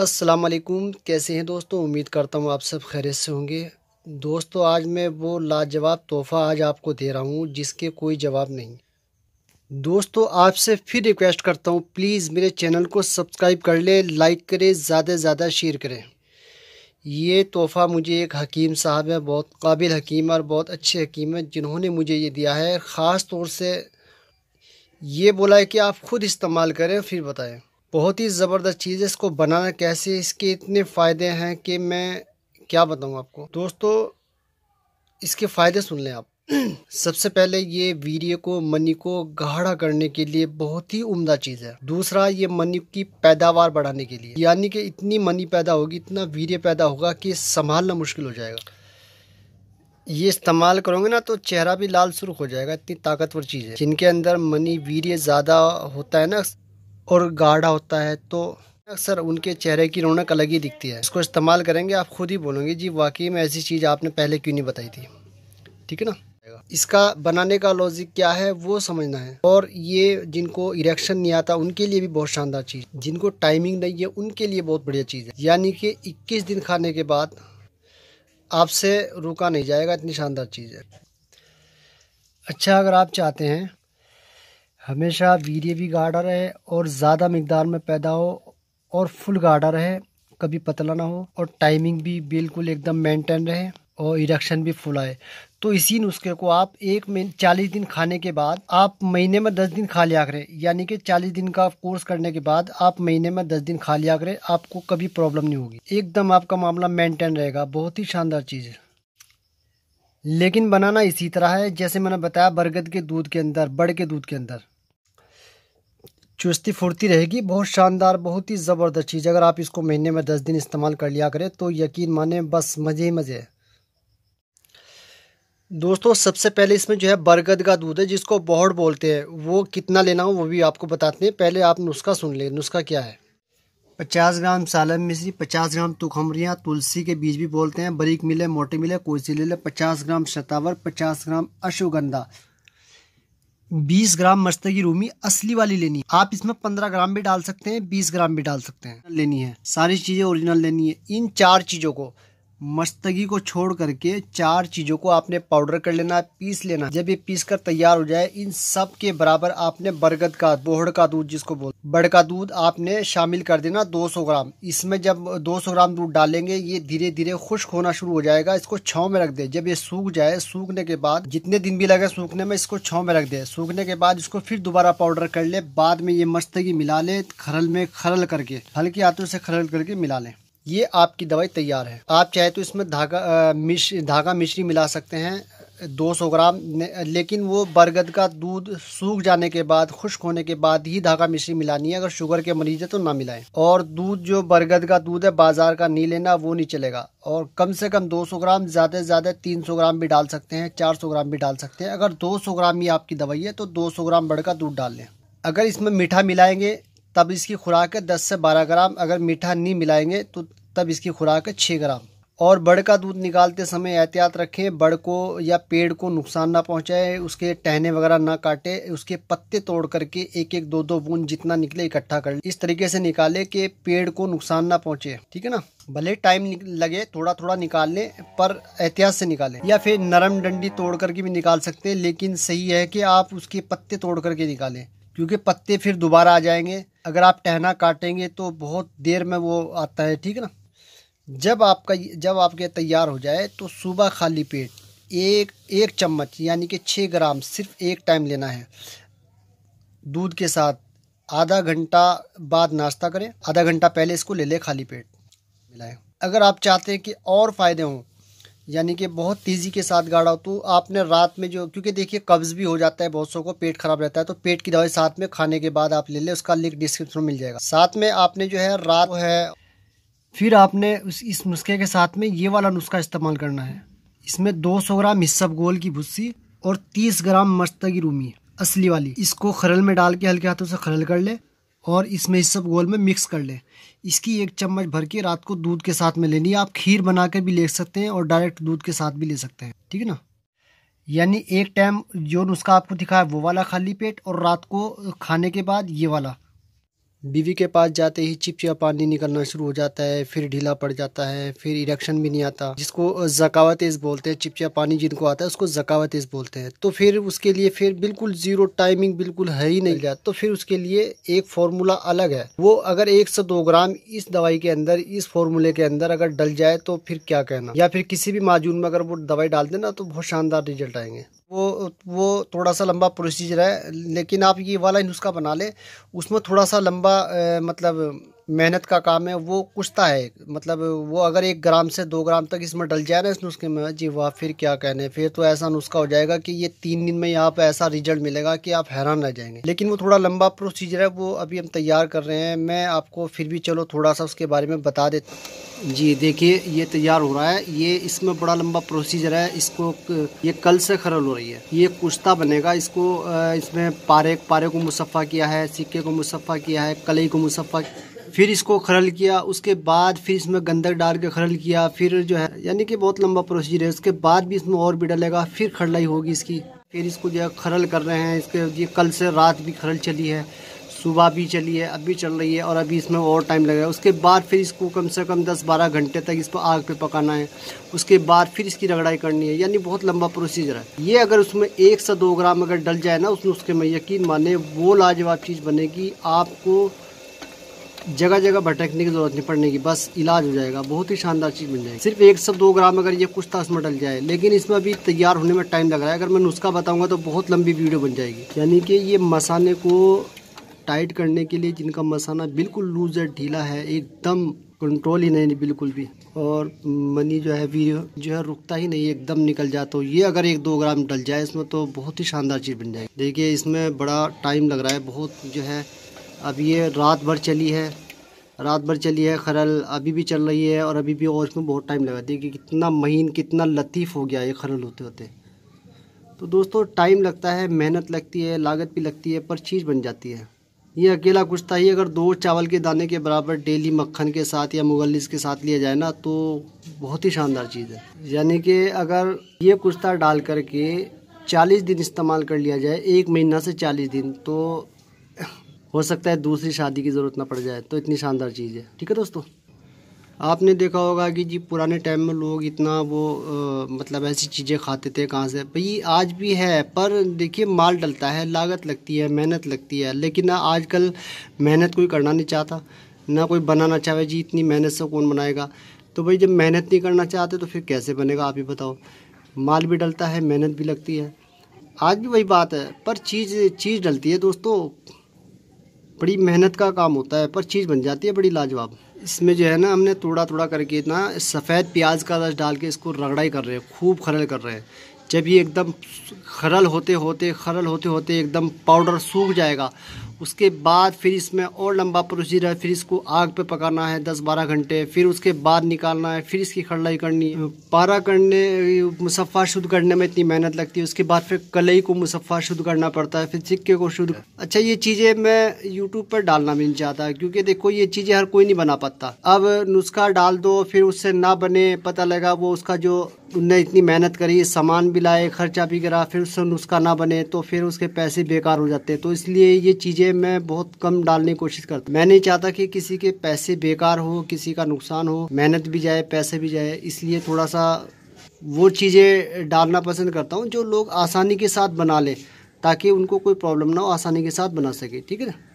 अस्सलाम वालेकुम कैसे हैं दोस्तों उम्मीद करता हूँ आप सब खैरियत से होंगे दोस्तों आज मैं वो लाजवाब तोहफ़ा आज आपको दे रहा हूँ जिसके कोई जवाब नहीं दोस्तों आपसे फिर रिक्वेस्ट करता हूँ प्लीज़ मेरे चैनल को सब्सक्राइब कर ले लाइक करें ज़्यादा से ज़्यादा शेयर करें ये तोहफ़ा मुझे एक हकीम साहब है बहुत काबिल हकीम और बहुत अच्छे हकीम है जिन्होंने मुझे ये दिया है ख़ास तौर से ये बोला है कि आप ख़ुद इस्तेमाल करें फिर बताएँ बहुत ही ज़बरदस्त चीज़ है इसको बनाना कैसे इसके इतने फ़ायदे हैं कि मैं क्या बताऊँ आपको दोस्तों इसके फ़ायदे सुन लें आप सबसे पहले ये वीर्य को मनी को गाढ़ा करने के लिए बहुत ही उम्दा चीज़ है दूसरा ये मनी की पैदावार बढ़ाने के लिए यानी कि इतनी मनी पैदा होगी इतना वीर्य पैदा होगा कि संभालना मुश्किल हो जाएगा ये इस्तेमाल करोगे ना तो चेहरा भी लाल सुर्ख हो जाएगा इतनी ताकतवर चीज़ है जिनके अंदर मनी वीर्य ज़्यादा होता है ना और गाढ़ा होता है तो अक्सर उनके चेहरे की रौनक अलग ही दिखती है इसको इस्तेमाल करेंगे आप खुद ही बोलोगे जी वाकई में ऐसी चीज़ आपने पहले क्यों नहीं बताई थी ठीक है ना इसका बनाने का लॉजिक क्या है वो समझना है और ये जिनको इरेक्शन नहीं आता उनके लिए भी बहुत शानदार चीज़ जिनको टाइमिंग नहीं है उनके लिए बहुत बढ़िया चीज़ है यानी कि 21 दिन खाने के बाद आपसे रुका नहीं जाएगा इतनी शानदार चीज़ है अच्छा अगर आप चाहते हैं हमेशा वीर्य भी गाढ़ा रहे और ज़्यादा मकदार में पैदा हो और फुल गाढ़ा रहे कभी पतला ना हो और टाइमिंग भी बिल्कुल एकदम मेंटेन रहे और इरेक्शन भी फुल आए तो इसी नुस्खे को आप एक महीने चालीस दिन खाने के बाद आप महीने में दस दिन खा लिया करें यानी कि चालीस दिन का कोर्स करने के बाद आप महीने में दस दिन खा लिया करें आपको कभी प्रॉब्लम नहीं होगी एकदम आपका मामला मेंटेन रहेगा बहुत ही शानदार चीज़ है लेकिन बनाना इसी तरह है जैसे मैंने बताया बरगद के दूध के अंदर बड़ के दूध के अंदर चुस्ती फुर्ती रहेगी बहुत शानदार बहुत ही ज़बरदस्त चीज़ अगर आप इसको महीने में दस दिन इस्तेमाल कर लिया करें तो यकीन माने बस मज़े ही मज़े दोस्तों सबसे पहले इसमें जो है बरगद का दूध है जिसको बहुत बोलते हैं वो कितना लेना हो वो भी आपको बताते हैं पहले आप नुस्खा सुन लें नुस्खा क्या है पचास ग्राम सालम मिश्री पचास ग्राम तुखमरियाँ तुलसी के बीज भी बोलते हैं बरीक मिले मोटे मिले कोई सी ले लें पचास ग्राम शतावर पचास ग्राम अश्वगंधा 20 ग्राम मस्तकी रूमी असली वाली लेनी है आप इसमें 15 ग्राम भी डाल सकते हैं 20 ग्राम भी डाल सकते हैं लेनी है सारी चीज़ें ओरिजिनल लेनी है इन चार चीज़ों को मस्तगी को छोड़ करके चार चीज़ों को आपने पाउडर कर लेना है पीस लेना जब ये पीस कर तैयार हो जाए इन सब के बराबर आपने बरगद का बोहड़ का दूध जिसको बोल बड़ का दूध आपने शामिल कर देना 200 ग्राम इसमें जब 200 ग्राम दूध डालेंगे ये धीरे धीरे खुश्क होना शुरू हो जाएगा इसको छाव में रख दे जब ये सूख जाए सूखने के बाद जितने दिन भी लगे सूखने में इसको छाव में रख दे सूखने के बाद इसको फिर दोबारा पाउडर कर ले बाद में ये मस्तगी मिला ले खरल में खरल करके हल्के हाथों से खरल करके मिला लें ये आपकी दवाई तैयार है आप चाहे तो इसमें धागा मिश धागा मिश्री मिला सकते हैं 200 ग्राम लेकिन वो बरगद का दूध सूख जाने के बाद खुश्क होने के बाद ही धागा मिश्री मिलानी है अगर शुगर के मरीज है तो ना मिलाएं और दूध जो बरगद का दूध है बाजार का नहीं लेना वो नहीं चलेगा और कम से कम 200 ग्राम ज़्यादा से ज़्यादा 300 ग्राम भी डाल सकते हैं 400 ग्राम भी डाल सकते हैं अगर 200 ग्राम ही आपकी दवाई है तो 200 ग्राम बड़ का दूध डाल लें अगर इसमें मीठा मिलाएंगे तब इसकी खुराक है दस से बारह ग्राम अगर मीठा नहीं मिलाएंगे तो तब इसकी खुराक है छः ग्राम और बड़ का दूध निकालते समय एहतियात रखें बड़ को या पेड़ को नुकसान ना पहुंचाए उसके टहने वगैरह ना काटे उसके पत्ते तोड़ करके एक एक दो दो बूंद जितना निकले इकट्ठा कर इस तरीके से निकाले कि पेड़ को नुकसान ना पहुंचे ठीक है ना भले टाइम लगे थोड़ा थोड़ा निकाल लें पर एहतियात से निकालें या फिर नरम डंडी तोड़ करके भी निकाल सकते हैं लेकिन सही है कि आप उसके पत्ते तोड़ करके निकालें क्योंकि पत्ते फिर दोबारा आ जाएंगे अगर आप टहना काटेंगे तो बहुत देर में वो आता है ठीक है ना जब आपका जब आपके तैयार हो जाए तो सुबह खाली पेट एक एक चम्मच यानी कि छः ग्राम सिर्फ एक टाइम लेना है दूध के साथ आधा घंटा बाद नाश्ता करें आधा घंटा पहले इसको ले लें खाली पेट मिलाएं अगर आप चाहते हैं कि और फ़ायदे हों यानी कि बहुत तेज़ी के साथ गाढ़ा हो तो आपने रात में जो क्योंकि देखिए कब्ज़ भी हो जाता है बहुत सौ को पेट खराब रहता है तो पेट की दवाई साथ में खाने के बाद आप ले लें उसका लिंक डिस्क्रिप्शन में मिल जाएगा साथ में आपने जो है रात है फिर आपने उस इस नुस्खे के साथ में ये वाला नुस्खा इस्तेमाल करना है इसमें 200 ग्राम हिस्सब गोल की भुस्सी और 30 ग्राम मस्तगी रूमी असली वाली इसको खरल में डाल के हल्के हाथों से खरल कर ले और इसमें इस सब गोल में मिक्स कर लें इसकी एक चम्मच भर के रात को दूध के साथ में लेनी है आप खीर बना कर भी ले सकते हैं और डायरेक्ट दूध के साथ भी ले सकते हैं ठीक है ना यानी एक टाइम जो नुस्खा आपको दिखाया वो वाला खाली पेट और रात को खाने के बाद ये वाला बीवी के पास जाते ही चिपचिपा पानी निकलना शुरू हो जाता है फिर ढीला पड़ जाता है फिर इरेक्शन भी नहीं आता जिसको तेज बोलते हैं चिपचिपा पानी जिनको आता है उसको तेज बोलते हैं तो फिर उसके लिए फिर बिल्कुल जीरो टाइमिंग बिल्कुल है ही नहीं जाता तो फिर उसके लिए एक फार्मूला अलग है वो अगर एक से दो ग्राम इस दवाई के अंदर इस फार्मूले के अंदर अगर डल जाए तो फिर क्या कहना या फिर किसी भी माजून में अगर वो दवाई डाल देना तो बहुत शानदार रिजल्ट आएंगे वो वो थोड़ा सा लंबा प्रोसीजर है लेकिन आप ये वाला नुस्खा बना लें उसमें थोड़ा सा लंबा मतलब मेहनत का काम है वो कुश्ता है मतलब वो अगर एक ग्राम से दो ग्राम तक इसमें डल जाए ना इस नुस्खे में जी वाह फिर क्या कहने फिर तो ऐसा नुस्खा हो जाएगा कि ये तीन दिन में आप ऐसा रिजल्ट मिलेगा कि आप हैरान रह जाएंगे लेकिन वो थोड़ा लंबा प्रोसीजर है वो अभी हम तैयार कर रहे हैं मैं आपको फिर भी चलो थोड़ा सा उसके बारे में बता दे जी देखिए ये तैयार हो रहा है ये इसमें बड़ा लंबा प्रोसीजर है इसको ये कल से खरल हो रही है ये कुश्ता बनेगा इसको इसमें पारे पारे को मुसफ़ा किया है सिक्के को मुसफ़ा किया है कलई को मुसफ़ा फिर इसको खरल किया उसके बाद फिर इसमें गंदक डाल के खरल किया फिर जो है यानी कि बहुत लंबा प्रोसीजर है उसके बाद भी इसमें और भी डलेगा फिर खरलाई होगी इसकी फिर इसको जो है खरल कर रहे हैं इसके ये कल से रात भी खरल चली है सुबह भी चली है अभी चल रही है और अभी इसमें और टाइम लगेगा उसके बाद फिर इसको कम से कम 10-12 घंटे तक इसको आग पे पकाना है उसके बाद फिर इसकी रगड़ाई करनी है यानी बहुत लंबा प्रोसीजर है ये अगर उसमें एक से दो ग्राम अगर डल जाए ना उसमें उसके मैं यकीन माने वो लाजवाब चीज़ बनेगी आपको जगह जगह भटकने की जरूरत नहीं पड़ने की बस इलाज हो जाएगा बहुत ही शानदार चीज़ मिल जाएगी सिर्फ एक सौ दो ग्राम अगर ये कुछ तास में डल जाए लेकिन इसमें अभी तैयार होने में टाइम लग रहा है अगर मैं नुस्खा बताऊंगा तो बहुत लंबी वीडियो बन जाएगी यानी कि ये मसाने को टाइट करने के लिए जिनका मसाना बिल्कुल लूज है ढीला है एकदम कंट्रोल ही नहीं बिल्कुल भी और मनी जो है वीडियो जो है रुकता ही नहीं एकदम निकल जाता तो ये अगर एक दो ग्राम डल जाए इसमें तो बहुत ही शानदार चीज़ बन जाएगी देखिए इसमें बड़ा टाइम लग रहा है बहुत जो है अब ये रात भर चली है रात भर चली है खरल अभी भी चल रही है और अभी भी और इसमें बहुत टाइम लगा देखिए कितना महीन कितना लतीफ़ हो गया ये खरल होते होते तो दोस्तों टाइम लगता है मेहनत लगती है लागत भी लगती है पर चीज़ बन जाती है ये अकेला कुश्ता ही अगर दो चावल के दाने के बराबर डेली मक्खन के साथ या मुगलिस के साथ लिया जाए ना तो बहुत ही शानदार चीज़ है यानी कि अगर ये कुश्ता डाल करके 40 दिन इस्तेमाल कर लिया जाए एक महीना से 40 दिन तो हो सकता है दूसरी शादी की ज़रूरत ना पड़ जाए तो इतनी शानदार चीज़ है ठीक है दोस्तों आपने देखा होगा कि जी पुराने टाइम में लोग इतना वो आ, मतलब ऐसी चीज़ें खाते थे कहाँ से भाई आज भी है पर देखिए माल डलता है लागत लगती है मेहनत लगती है लेकिन आजकल मेहनत कोई करना नहीं चाहता ना कोई बनाना चाहे जी इतनी मेहनत से कौन बनाएगा तो भाई जब मेहनत नहीं करना चाहते तो फिर कैसे बनेगा आप ही बताओ माल भी डलता है मेहनत भी लगती है आज भी वही बात है पर चीज़ चीज़ डलती है दोस्तों बड़ी मेहनत का काम होता है पर चीज़ बन जाती है बड़ी लाजवाब इसमें जो है ना हमने थोड़ा थोड़ा करके इतना सफ़ेद प्याज का रस डाल के इसको रगड़ाई कर रहे हैं खूब खरल कर रहे हैं जब ये एकदम खरल होते होते खरल होते होते एकदम पाउडर सूख जाएगा उसके बाद फिर इसमें और लंबा प्रोसीजर है फिर इसको आग पे पकाना है दस बारह घंटे फिर उसके बाद निकालना है फिर इसकी खड़लाई करनी पारा करने मुसफ़ा शुद्ध करने में इतनी मेहनत लगती है उसके बाद फिर कलई को मुसफ़ा शुद्ध करना पड़ता है फिर सिक्के को शुद्ध अच्छा ये चीज़ें मैं यूट्यूब पर डालना भी नहीं चाहता क्योंकि देखो ये चीज़ें हर कोई नहीं बना पाता अब नुस्खा डाल दो फिर उससे ना बने पता लगा वो उसका जो उनने इतनी मेहनत करी सामान भी लाए खर्चा भी करा फिर उससे नुस्खा ना बने तो फिर उसके पैसे बेकार हो जाते हैं तो इसलिए ये चीज़ें मैं बहुत कम डालने की कोशिश करता मैं नहीं चाहता कि किसी के पैसे बेकार हो किसी का नुकसान हो मेहनत भी जाए पैसे भी जाए इसलिए थोड़ा सा वो चीज़ें डालना पसंद करता हूँ जो लोग आसानी के साथ बना लें ताकि उनको कोई प्रॉब्लम ना हो आसानी के साथ बना सके ठीक है ना